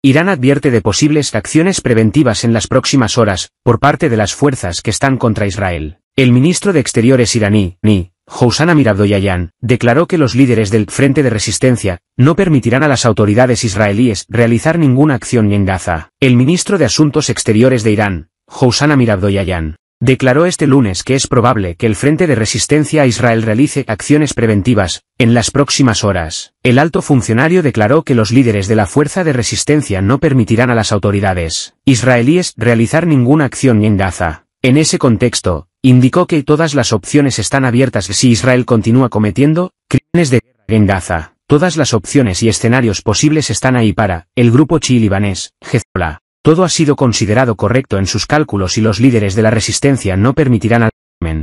Irán advierte de posibles acciones preventivas en las próximas horas, por parte de las fuerzas que están contra Israel. El ministro de Exteriores iraní, Ni, Housan Amir declaró que los líderes del Frente de Resistencia no permitirán a las autoridades israelíes realizar ninguna acción en Gaza. El ministro de Asuntos Exteriores de Irán, Housan Amir declaró este lunes que es probable que el Frente de Resistencia a Israel realice acciones preventivas, en las próximas horas. El alto funcionario declaró que los líderes de la Fuerza de Resistencia no permitirán a las autoridades israelíes realizar ninguna acción en Gaza. En ese contexto, indicó que todas las opciones están abiertas si Israel continúa cometiendo crímenes de guerra en Gaza. Todas las opciones y escenarios posibles están ahí para el grupo chi-libanés, Hezbollah. Todo ha sido considerado correcto en sus cálculos y los líderes de la resistencia no permitirán al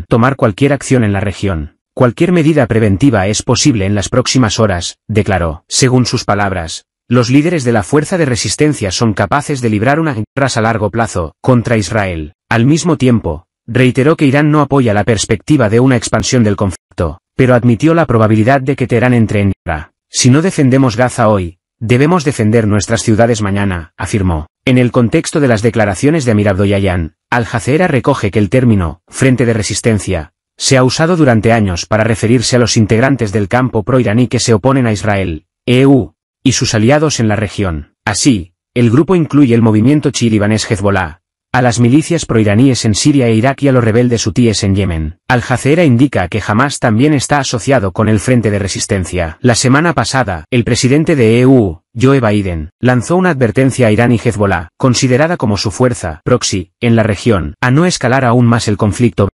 tomar cualquier acción en la región. Cualquier medida preventiva es posible en las próximas horas, declaró. Según sus palabras, los líderes de la fuerza de resistencia son capaces de librar una guerra a largo plazo contra Israel. Al mismo tiempo, reiteró que Irán no apoya la perspectiva de una expansión del conflicto, pero admitió la probabilidad de que Teherán entre en guerra. Si no defendemos Gaza hoy, debemos defender nuestras ciudades mañana, afirmó. En el contexto de las declaraciones de Amir Abdoyayan, Al-Jazeera recoge que el término, frente de resistencia, se ha usado durante años para referirse a los integrantes del campo pro-iraní que se oponen a Israel, EU, y sus aliados en la región. Así, el grupo incluye el movimiento chiribanés libanés Hezbollah, a las milicias proiraníes en Siria e Irak y a los rebeldes hutíes en Yemen. Al Jazeera indica que Hamas también está asociado con el Frente de Resistencia. La semana pasada, el presidente de EU, Joe Biden, lanzó una advertencia a Irán y Hezbollah, considerada como su fuerza proxy en la región, a no escalar aún más el conflicto.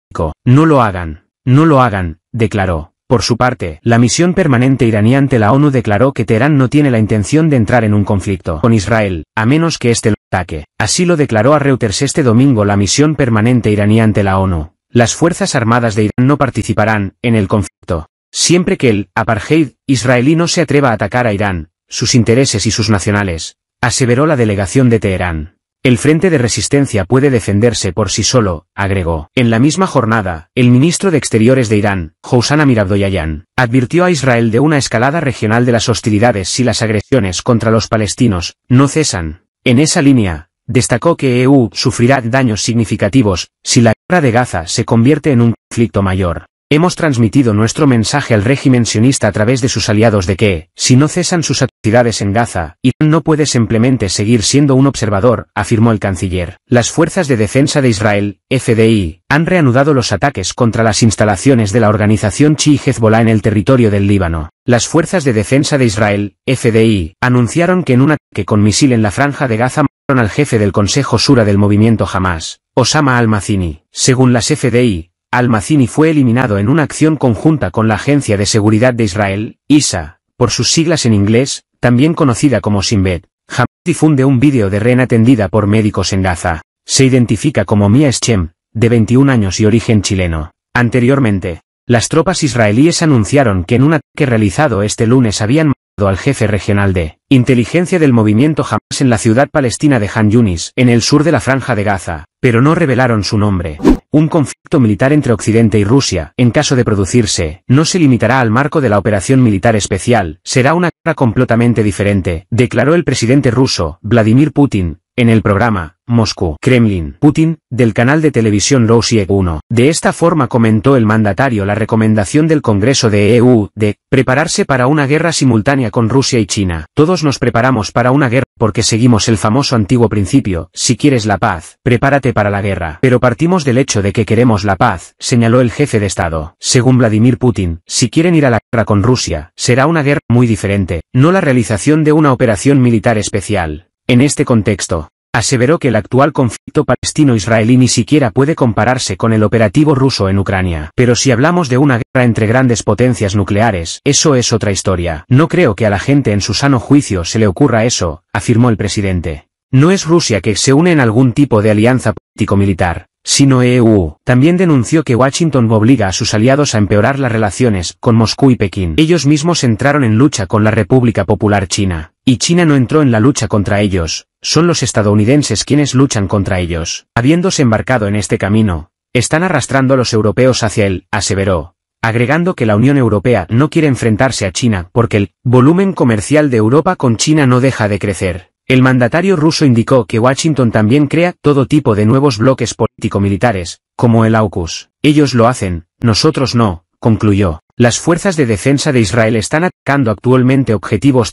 No lo hagan, no lo hagan, declaró. Por su parte, la misión permanente iraní ante la ONU declaró que Teherán no tiene la intención de entrar en un conflicto con Israel, a menos que éste lo ataque. Así lo declaró a Reuters este domingo la misión permanente iraní ante la ONU. Las Fuerzas Armadas de Irán no participarán en el conflicto. Siempre que el apartheid israelí no se atreva a atacar a Irán, sus intereses y sus nacionales, aseveró la delegación de Teherán. El Frente de Resistencia puede defenderse por sí solo, agregó. En la misma jornada, el ministro de Exteriores de Irán, Houssana Mirabdoyayan, advirtió a Israel de una escalada regional de las hostilidades si las agresiones contra los palestinos no cesan. En esa línea, destacó que EU sufrirá daños significativos si la guerra de Gaza se convierte en un conflicto mayor. Hemos transmitido nuestro mensaje al régimen sionista a través de sus aliados de que, si no cesan sus actividades en Gaza, Irán no puede simplemente seguir siendo un observador, afirmó el canciller. Las fuerzas de defensa de Israel, FDI, han reanudado los ataques contra las instalaciones de la organización Chi Hezbollah en el territorio del Líbano. Las fuerzas de defensa de Israel, FDI, anunciaron que en un ataque con misil en la franja de Gaza mataron al jefe del Consejo Sura del movimiento Hamas, Osama al-Mazini. Según las FDI, Mazini fue eliminado en una acción conjunta con la Agencia de Seguridad de Israel, ISA, por sus siglas en inglés, también conocida como Simbet, Hamas difunde un vídeo de rehén atendida por médicos en Gaza. Se identifica como Mia Schem, de 21 años y origen chileno. Anteriormente, las tropas israelíes anunciaron que en un ataque realizado este lunes habían matado al jefe regional de inteligencia del movimiento Hamas en la ciudad palestina de Han Yunis, en el sur de la franja de Gaza, pero no revelaron su nombre. Un conflicto militar entre Occidente y Rusia, en caso de producirse, no se limitará al marco de la operación militar especial, será una guerra completamente diferente, declaró el presidente ruso, Vladimir Putin, en el programa Moscú Kremlin Putin del canal de televisión rossiya 1. De esta forma comentó el mandatario la recomendación del Congreso de EU de prepararse para una guerra simultánea con Rusia y China. Todos nos preparamos para una guerra porque seguimos el famoso antiguo principio, si quieres la paz, prepárate para la guerra. Pero partimos del hecho de que queremos la paz, señaló el jefe de Estado. Según Vladimir Putin, si quieren ir a la guerra con Rusia, será una guerra muy diferente, no la realización de una operación militar especial. En este contexto, aseveró que el actual conflicto palestino-israelí ni siquiera puede compararse con el operativo ruso en Ucrania. Pero si hablamos de una guerra entre grandes potencias nucleares, eso es otra historia. No creo que a la gente en su sano juicio se le ocurra eso, afirmó el presidente. No es Rusia que se une en algún tipo de alianza político-militar, sino EU. También denunció que Washington obliga a sus aliados a empeorar las relaciones con Moscú y Pekín. Ellos mismos entraron en lucha con la República Popular China. Y China no entró en la lucha contra ellos, son los estadounidenses quienes luchan contra ellos. Habiéndose embarcado en este camino, están arrastrando a los europeos hacia él, aseveró, agregando que la Unión Europea no quiere enfrentarse a China porque el volumen comercial de Europa con China no deja de crecer. El mandatario ruso indicó que Washington también crea todo tipo de nuevos bloques político-militares, como el AUKUS. Ellos lo hacen, nosotros no, concluyó. Las fuerzas de defensa de Israel están atacando actualmente objetivos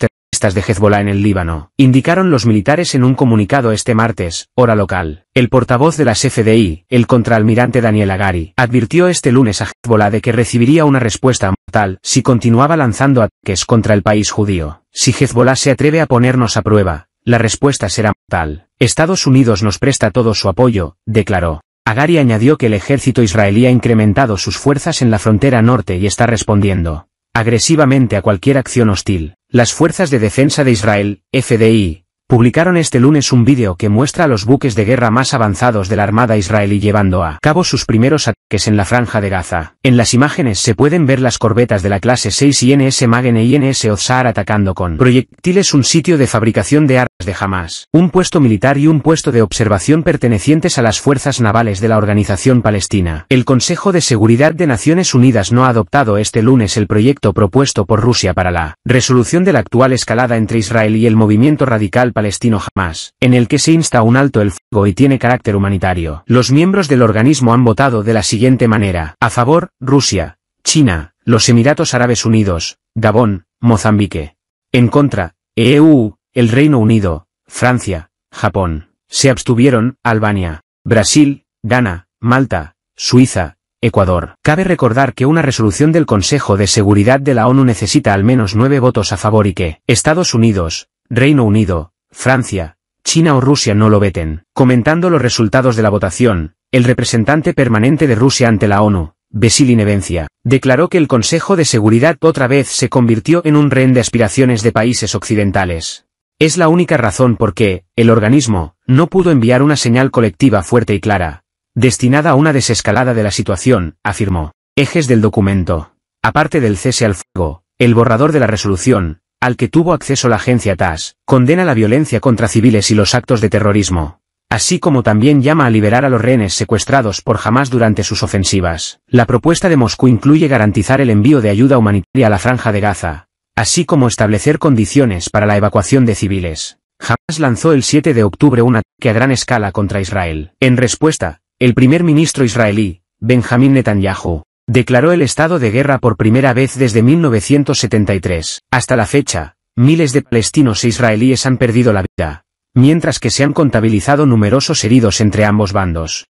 de Hezbollah en el Líbano, indicaron los militares en un comunicado este martes, hora local. El portavoz de las FDI, el contraalmirante Daniel Agari, advirtió este lunes a Hezbollah de que recibiría una respuesta mortal si continuaba lanzando ataques contra el país judío. Si Hezbollah se atreve a ponernos a prueba, la respuesta será mortal. Estados Unidos nos presta todo su apoyo, declaró. Agari añadió que el ejército israelí ha incrementado sus fuerzas en la frontera norte y está respondiendo agresivamente a cualquier acción hostil. Las Fuerzas de Defensa de Israel, FDI, publicaron este lunes un vídeo que muestra a los buques de guerra más avanzados de la Armada israelí llevando a cabo sus primeros ataques en la franja de Gaza. En las imágenes se pueden ver las corbetas de la clase 6 INS Magen e INS Ozar atacando con proyectiles un sitio de fabricación de armas de Hamas, un puesto militar y un puesto de observación pertenecientes a las fuerzas navales de la organización palestina. El Consejo de Seguridad de Naciones Unidas no ha adoptado este lunes el proyecto propuesto por Rusia para la resolución de la actual escalada entre Israel y el movimiento radical palestino jamás, en el que se insta un alto el fuego y tiene carácter humanitario. Los miembros del organismo han votado de la siguiente manera. A favor, Rusia, China, los Emiratos Árabes Unidos, Gabón, Mozambique. En contra, EU, el Reino Unido, Francia, Japón. Se abstuvieron, Albania, Brasil, Ghana, Malta, Suiza, Ecuador. Cabe recordar que una resolución del Consejo de Seguridad de la ONU necesita al menos nueve votos a favor y que Estados Unidos, Reino Unido, Francia, China o Rusia no lo veten. Comentando los resultados de la votación, el representante permanente de Rusia ante la ONU, Vesily Nevencia, declaró que el Consejo de Seguridad otra vez se convirtió en un rehén de aspiraciones de países occidentales. Es la única razón por qué, el organismo, no pudo enviar una señal colectiva fuerte y clara, destinada a una desescalada de la situación, afirmó. Ejes del documento. Aparte del cese al fuego, el borrador de la resolución, al que tuvo acceso la agencia TAS, condena la violencia contra civiles y los actos de terrorismo, así como también llama a liberar a los rehenes secuestrados por Hamas durante sus ofensivas. La propuesta de Moscú incluye garantizar el envío de ayuda humanitaria a la franja de Gaza, así como establecer condiciones para la evacuación de civiles. Hamas lanzó el 7 de octubre un ataque a gran escala contra Israel. En respuesta, el primer ministro israelí, Benjamín Netanyahu, declaró el estado de guerra por primera vez desde 1973. Hasta la fecha, miles de palestinos e israelíes han perdido la vida, mientras que se han contabilizado numerosos heridos entre ambos bandos.